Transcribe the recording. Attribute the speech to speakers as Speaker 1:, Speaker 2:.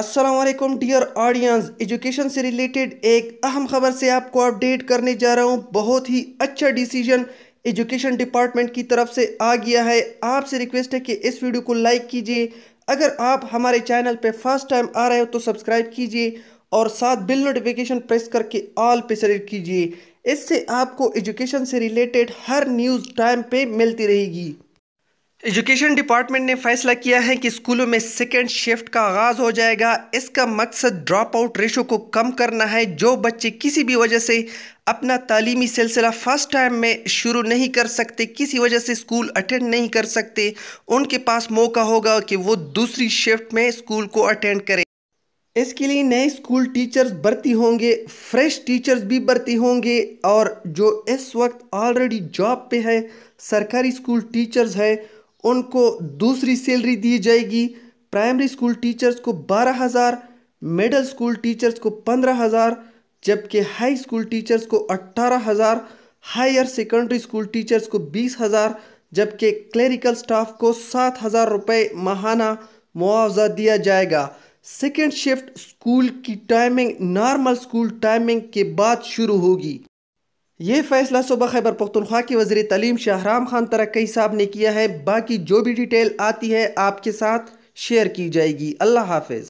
Speaker 1: Aslam dear audience education से related एक अहम खबर से आपको अपडेट करने जा रहा हूँ बहुत ही अच्छा डिसीजन एजुकेशन डिपार्टमेंट की तरफ से आ गया है आपसे रिक्वेस्ट है कि इस वीडियो को लाइक कीजिए अगर आप हमारे चैनल पर फर्स्ट टाइम आ रहे हो तो सब्सक्राइब कीजिए और साथ बिल नोटिफिकेशन प्रेस करके ऑल पे सेलेक्ट कीजिए इससे आपको एजुकेशन से रिलेटेड हर न्यूज़ टाइम पर मिलती रहेगी एजुकेशन डिपार्टमेंट ने फैसला किया है कि स्कूलों में सेकेंड शिफ्ट का आगाज हो जाएगा इसका मकसद ड्रॉप आउट रेशो को कम करना है जो बच्चे किसी भी वजह से अपना तालीमी सिलसिला फर्स्ट टाइम में शुरू नहीं कर सकते किसी वजह से स्कूल अटेंड नहीं कर सकते उनके पास मौका होगा कि वो दूसरी शिफ्ट में स्कूल को अटेंड करें इसके लिए नए स्कूल टीचर्स भर्ती होंगे फ्रेश टीचर्स भी भर्ती होंगे और जो इस वक्त ऑलरेडी जॉब पे है सरकारी स्कूल टीचर्स है उनको दूसरी सैलरी दी जाएगी प्राइमरी स्कूल टीचर्स को बारह हज़ार मिडल स्कूल टीचर्स को पंद्रह हज़ार जबकि हाई स्कूल टीचर्स को अट्ठारह हज़ार हायर सेकेंडरी स्कूल टीचर्स को बीस हज़ार जबकि क्लरिकल स्टाफ को सात हज़ार रुपये माहाना मुआवजा दिया जाएगा सेकेंड शिफ्ट स्कूल की टाइमिंग नॉर्मल स्कूल टाइमिंग के बाद शुरू होगी ये फैसला सुबह खैबर पख्तनख्वा के वजी तलीम शाहराम खान तरक्की साहब ने किया है बाकी जो भी डिटेल आती है आपके साथ शेयर की जाएगी अल्लाह हाफिज़